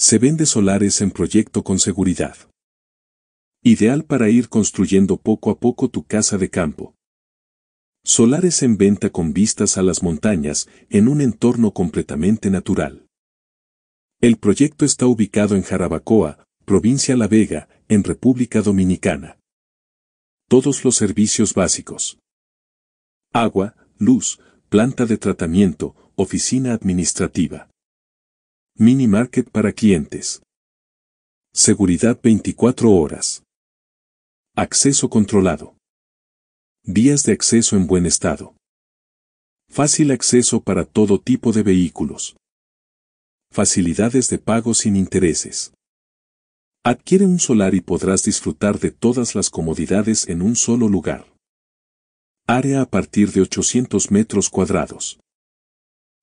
Se vende solares en proyecto con seguridad. Ideal para ir construyendo poco a poco tu casa de campo. Solares en venta con vistas a las montañas en un entorno completamente natural. El proyecto está ubicado en Jarabacoa, provincia La Vega, en República Dominicana. Todos los servicios básicos. Agua, luz, planta de tratamiento, oficina administrativa. Mini Market para clientes. Seguridad 24 horas. Acceso controlado. Días de acceso en buen estado. Fácil acceso para todo tipo de vehículos. Facilidades de pago sin intereses. Adquiere un solar y podrás disfrutar de todas las comodidades en un solo lugar. Área a partir de 800 metros cuadrados.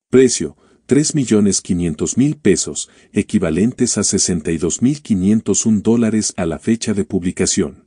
Precio, 3.500.000 pesos, equivalentes a 62.501 dólares a la fecha de publicación.